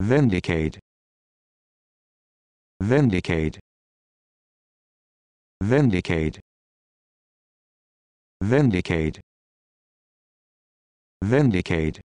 Vindicate. Vindicate. Vindicate. Vindicate. Vindicate.